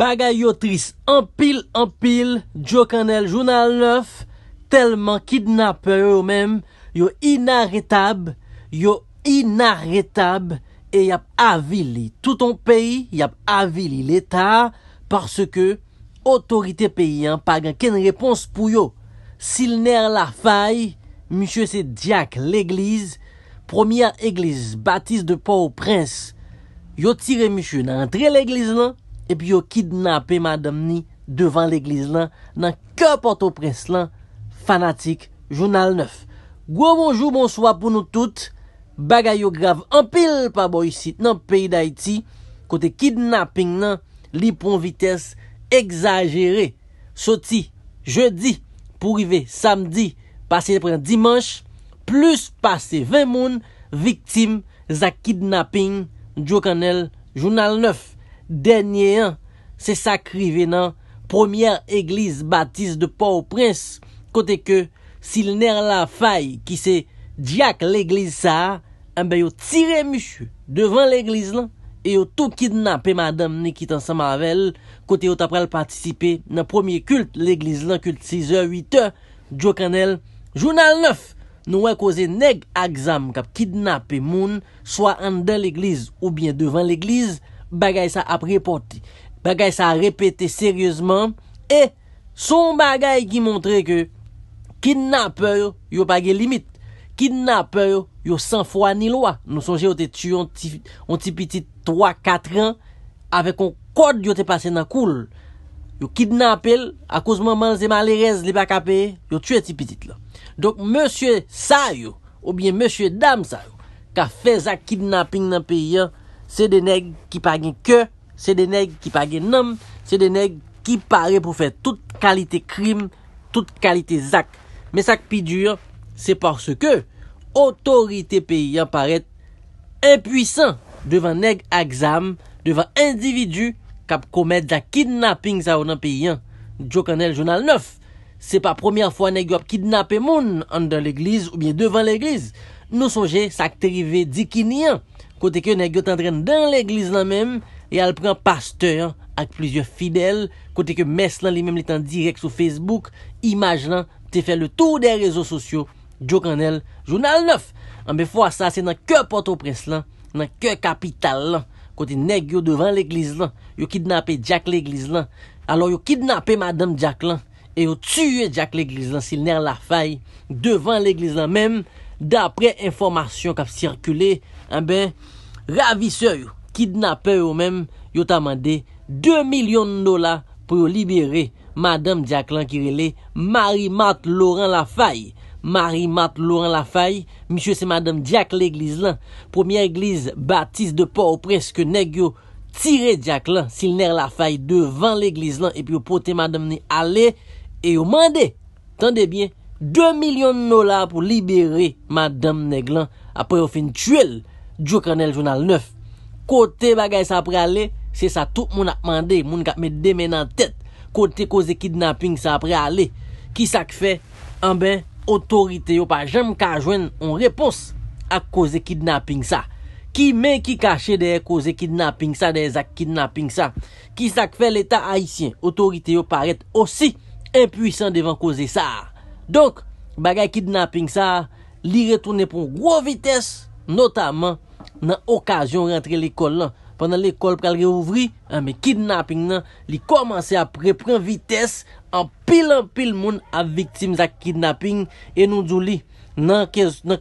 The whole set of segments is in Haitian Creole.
bagay yo tris anpil anpil, djok anel jounal neuf, telman kidnapè ou men, yo inaretab, yo inaretab, e yap avili touton peyi, yap avili l'Etat, parce ke, otorite peyi anpag, ken repons pou yo, sil ner la fay, mishu se diak l'Eglise, promiya Eglise, batis de pa ou prens, yo tire mishu nan entre l'Eglise nan, epi yo kidnapè madam ni devan l'eglise lan nan ka porto pres lan fanatik jounal 9. Gwo bonjou, bonsoa pou nou tout, bagay yo grav anpil pa boy sit nan peyi da iti, kote kidnapè nan li pon vites exagere, soti, jedi, pou rive, samdi, pase di manche, plus pase 20 moun, viktim za kidnapè njou kanel jounal 9. Denye an, se sakrive nan Premier Eglise Batiste de Port-au-Prince Kote ke, sil ner la faye ki se Djak l'Eglise sa An eh be yo tiremuche devan l'Eglise lan E yo tou kidnap e madam ne kitan sa mavel Kote yo tapre al patisipe nan premier kult l'Eglise lan Kult 6h, 8h, djok an el Jounal 9, nou wakose neg aksam kap kidnap e moun Soa an den l'Eglise ou bien devan l'Eglise bagay sa ap repoti, bagay sa repete seryezman, e son bagay ki montre ke kidnapè yo yo bagye limit, kidnapè yo yo san fwa ni lo a, nou sonje yo te tue yon ti pitit 3-4 an, avek yon kod yo te pase nan koul, yo kidnapè, a kouzman manze mali rez li baka pe, yo tue ti pitit la. Donk monsye sa yo, ou bien monsye dam sa yo, ka fez ak kidnaping nan pe yon, Se de neg ki pagen ke, se de neg ki pagen nam, se de neg ki pare pou fè tout kalite krim, tout kalite zak. Me sak pi dur, se parce ke, otorite pe yon paret impwisan devan neg aksam, devan individu kap komet da kidnapping sa ou nan pe yon. Jok anel jonal 9, se pa premier fwa neg yo ap kidnapping moun an dan l'eglize ou bien devan l'eglize. Nou sonje sak terive dikini an. kote ke negyo tan dren dan l'egliz lan menm, e al pran pasteur ak plizye fidel, kote ke mes lan li menm li tan direk sou Facebook, imaj lan, te fè le tou de rezo sosyo, Djo kanel, Jounal 9. Ambe fwa sa, se nan ke porto pres lan, nan ke kapital lan, kote negyo devan l'egliz lan, yo kidnapè Jack l'egliz lan, alor yo kidnapè Madame Jack lan, e yo tsuye Jack l'egliz lan, si l'ner la fay, devan l'egliz lan menm, dapre informasyon kap sirkule, Eh Raviseur, kidnapper yo men Yo ta mande 2 milyon nola Po yo libere Madame Jacqueline Mari Mat Laurent Lafay Mari Mat Laurent Lafay Miche se Madame Jacqueline Premier iglise, baptiste de Port-au-Pres Que neg yo tire Jacqueline S'il ner Lafay devant l'iglise E pi yo pote Madame ni ale E yo mande 2 milyon nola Po yo libere Madame Jacqueline Apo yo fin tuel Djo kranel jounal 9. Kote bagay sa apre ale. Se sa tout moun ap mande. Moun kap met demen nan tet. Kote koze kidnapping sa apre ale. Ki sak fe. An ben. Otorite yo pa. Jem ka jwen. On repons. Ak koze kidnapping sa. Ki men ki kache deye koze kidnapping sa. Deye zak kidnapping sa. Ki sak fe letan haisyen. Otorite yo paret. Osi. Impuisan devan koze sa. Donk. Bagay kidnapping sa. Li retoune pou gwo vites. Notamen. nan okajyon rentre l'ekol lan, pandan l'ekol pral reouvri, ame ah, kidnapping nan, li komanse apre, pren vites, an pil an pil moun, aviktim zak kidnapping, e nou djou li, nan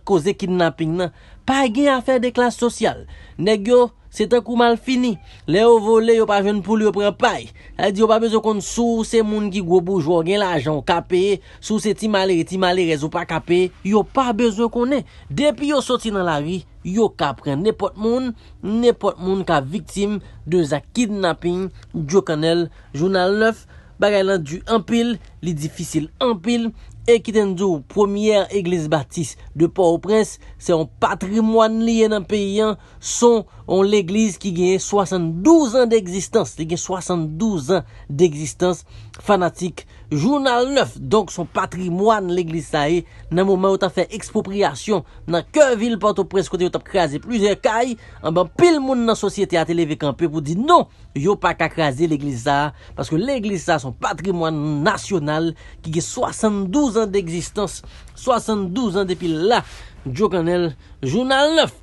koze kidnapping nan, Pa gen afer de klas sosyal. Neg yo, se te kou mal fini. Le yo vole, yo pa ven pou li yo pren pay. El di yo pa bezo kon sou, se moun ki gwo boujwa gen la ajan o kape. Sou se ti malere, ti malere, zo pa kape. Yo pa bezo kon ne. Depi yo soti nan la vi, yo ka pren nepot moun. Nepot moun ka viktim de za kidnapping. Djo kanel, jounal 9. Bagay lan du empil. Li difisil empil. Ekitenzo, premier eglese batis de Port-au-Prince, se an patrimoine liyen an peyen son patrimoine. On l'Eglise ki genye 72 an d'eksistans. Li genye 72 an d'eksistans. Fanatik. Jounal 9. Donk son patrimoine l'Eglise sa e. Nan mouman ou ta fè expopriasyon. Nan ke vil pante ou preskote ou ta pkrasè plusieurs kaj. An ban pil moun nan sosyete a te levek an pe pou di non. Yo pa kakrasè l'Eglise sa. Paske l'Eglise sa son patrimoine nasyonal. Ki genye 72 an d'eksistans. 72 an depi la. Jou kanel. Jounal 9.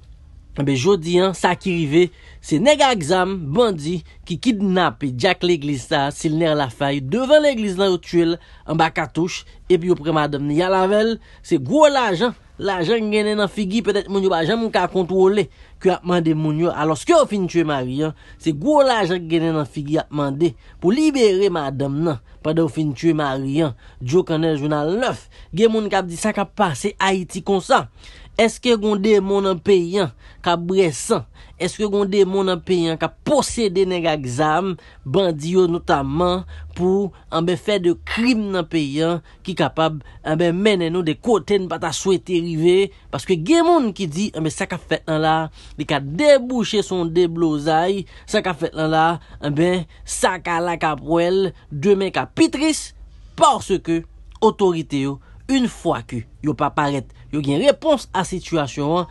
Be jodi an, sa ki rive, se nega gzam bandi ki kidnap e djak l'eglisa sil ner la fay, devan l'eglisa nan yo twil, an baka touche, epi yo pre madame ni. Ya lavel, se gwo la jan, la jan genen nan figi, petet moun yo ba jan moun ka kontwole, ki ap mande moun yo. Alo, se kyo ou fin twil marian, se gwo la jan genen nan figi ap mande, pou libere madame nan, pa de ou fin twil marian, djo kane jounan luf, gen moun ka pdi sa ka pase Haiti konsa. Eske ronde moun nan peyan ka bresan? Eske ronde moun nan peyan ka posede nen egzam? Bandi yo notaman pou anbe fè de krim nan peyan ki kapab anbe menen nou de kote n pa ta souete rive? Paske gen moun ki di anbe sa ka fèt nan la, di ka debouche son deblozay, sa ka fèt nan la, anbe sa ka lakap wèl, de men kapitris, porske otorite yo, Un fwa ki yo pa paret, yo gen repons a situasyon an,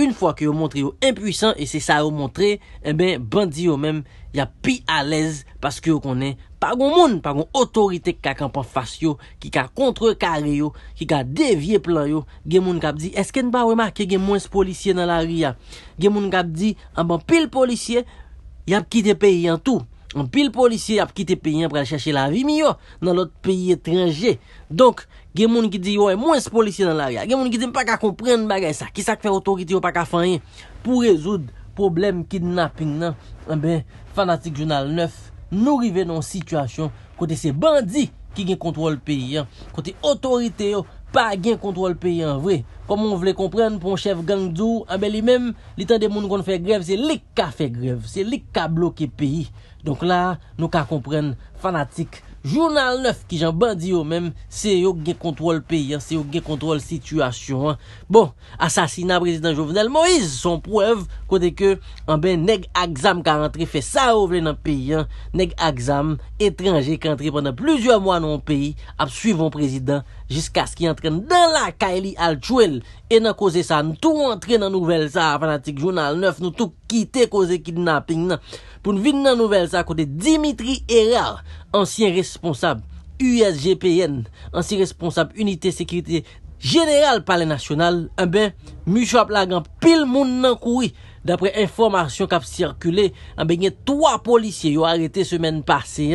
un fwa ki yo montre yo impwisan, e se sa yo montre, e ben bandi yo men, ya pi alez, paske yo konen pa goun moun, pa goun otorite kaka pa fasyo, ki ka kontre kare yo, ki ka devye plan yo, gen moun kap di, eske npa wema ki gen mwens polisye nan la ri ya, gen moun kap di, an ban pil polisye, yap ki depe yantou, an pil polisye ap kite peyen pre la chache la vi mi non? eh yo nan lot peyi etranje donk gen mouni ki di yo e mwens polisye nan la riyan gen mouni ki di m pa ka komprende bagay sa ki sak fe otorite yo pa ka fanyen pou rezoud problem kidnapping nan an ben fanatik jounal 9 nou rive nan sitwasyon kote se bandi ki gen kontrol peyen kote otorite yo pa gen kontrol peyi an vwe. Komon vle kompren, ponchev gangdou, an be li mem, li tan de moun kon fè grev, se lik ka fè grev, se lik ka bloke peyi. Donk la, nou ka kompren, fanatik. Jounal 9 ki jan bandi yo men, se yo gen kontrol peyi an, se yo gen kontrol situasyon an. Bon, asasina prezident Jovenel Moïse, son prouev kote ke, an be neg aksam ka antre, fè sa ou vle nan peyi an, neg aksam, etranje, ki antre pandan plizyo mwan nan peyi, ap suivon prezident, Jiska s ki entren dan la kaeli al tchouel. E nan kouze sa, nou tou entren nan nouvel sa a fanatik jounal 9. Nou tou kite kouze kidnapping nan. Poun vide nan nouvel sa kote Dimitri Erar, ansyen responsab, USGPN, ansyen responsab, Unite Sekreti General Palenasyonal, a eh be... mi chwapla gan pil moun nan koui dapre informasyon kap sirkule anbe gen 3 polisye yo arete semen pase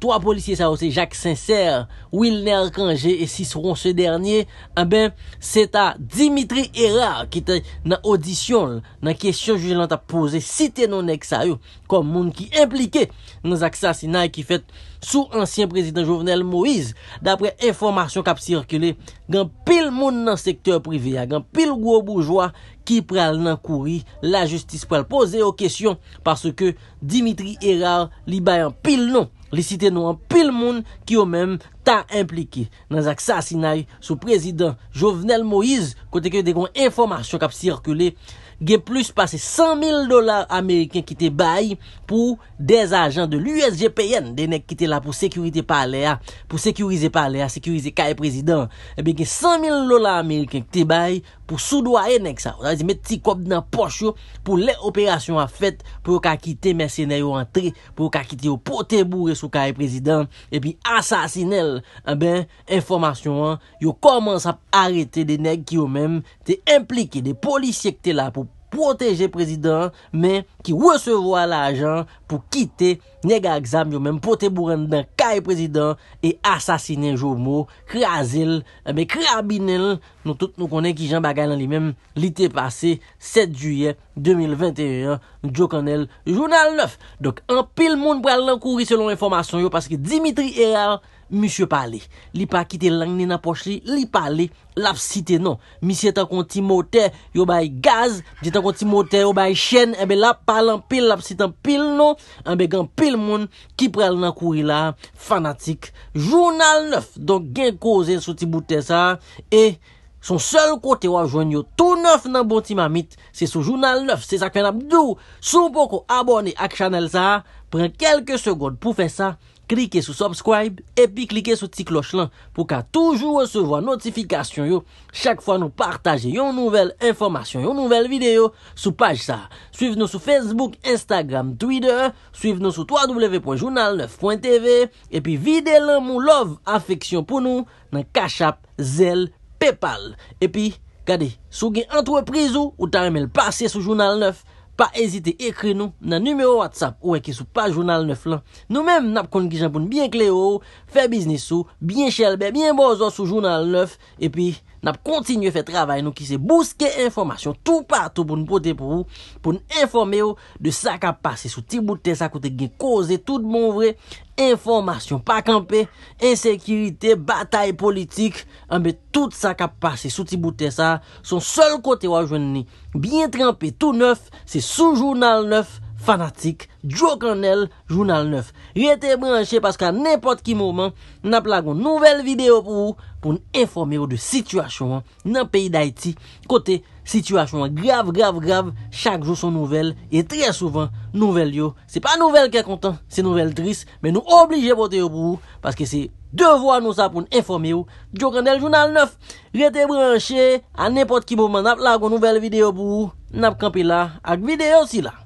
3 polisye sa ou se Jacques Sincere Wilner Kanger e 6 ron se dernye anbe se ta Dimitri Héra ki te nan audisyon nan kesyon jujelant a pose si te non ek sa yo kon moun ki implike nan zaksasina ki fet sou ansyen prezident Jovenel Moïse dapre informasyon kap sirkule gan pil moun nan sektèr privè, gan pil gwo boujwa ki pre al nan kouri la justice pre al pose yo kesyon parce ke Dimitri Erard li bay an pil non, li site non an pil moun ki yo men ta implike nan aksasina sou prezident Jovenel Moïse kote ke de kon informasyon kap sirkule gen plus pase 100 000 dolar Ameriken ki te bay pou des ajan de l'USGPN denek ki te la pou sekurite pa alea pou sekurize pa alea, sekurize ka e prezident, ebe eh gen 100 000 dolar Ameriken ki te bay pou Pou soudwa e nèk sa. Mè ti kop nan poch yo. Pou lè operasyon a fèt. Pou yo kakite mersenè yo antre. Pou yo kakite yo potebou re sou kare prezident. E pi asasinel. A eh ben, informasyon an. Yo koman sa p'arete de nèk ki yo mèm. Te implike de polisye kte la pou potebou. proteje prezidant, men ki wesevo al ajan pou kite neg a exam yo men, pote bou rendan kay prezidant e asasine jou mou, kre azil, eh men kre abinel, nou tout nou konen ki jan bagay lan li men, lite pase, 7 juye 2021, nou jok anel, jounal 9. Dok, an pil moun pral lankouri selon informasyon yo, paske Dimitri Erard, Monsie pale, li pa kite lang ni na poche li, li pale, lap site non. Monsie tan kon Timote yo bay gaz, di tan kon Timote yo bay chen, eh ebe lap palan pil, lap sitan pil non. Ebe eh gan pil moun ki prel nan kuri la, fanatik. Jounal 9, don gen koze sou ti boute sa, e son sol kote wajwen yo, tou 9 nan boti mamit, se sou Jounal 9. Se sa kwen ap dou, sou poko abone ak chanel sa, pren kelke segonde pou fe sa. Klike sou subscribe epi klike sou ti kloch lan pou ka toujou recevo a notifikasyon yo. Chak fwa nou partaje yon nouvel informasyon, yon nouvel video sou page sa. Suiv nou sou Facebook, Instagram, Twitter. Suiv nou sou www.journalneuf.tv. Epi vide lan mou love, afeksyon pou nou nan kachap, zel, pepal. Epi kade sou gen antwe priz ou ou ta remel pase sou journalneuf. pa ezite ekri nou nan numero WhatsApp ou eke sou pa jounal 9 lan. Nou men m nap kon ki janpoun bien kle ou, fe biznis ou, bien shelbe, bien bozo sou jounal 9, e pi... N ap kontinye fè travay nou ki se bouske informasyon tout patou pou nou pote pou pou nou informe yo de sa kap pase sou tiboutè sa kote gen kose tout moun vre informasyon. Pakanpe, ensekirite, batay politik, anbe tout sa kap pase sou tiboutè sa, son sol kote wajwen ni. Bien trampè, tout neuf, se sou jounal neuf. FANATIQUE JOUKANEL JOUNAL 9 RETE BRANCHE PASKA NEPOTE KI MOMENT NAP LAGON NOUVEL VIDEO POU POU N'EFORME OU DE SITUASYON NAN PEYI DAITI KOTE SITUASYON GRAVE GRAVE GRAVE CHAK JOU SON NOUVEL E TRES SOUVAN NOUVEL YO SE PA NOUVEL KE KONTAN SE NOUVEL TRIS ME NOU OBLIJE POTE OU POU PASKE SE DEVOA NOU SA POU N'EFORME OU JOUKANEL JOUNAL 9 RETE BRANCHE A NEPOTE KI MOMENT NAP LAGON NOUVEL VIDEO POU NAP KAN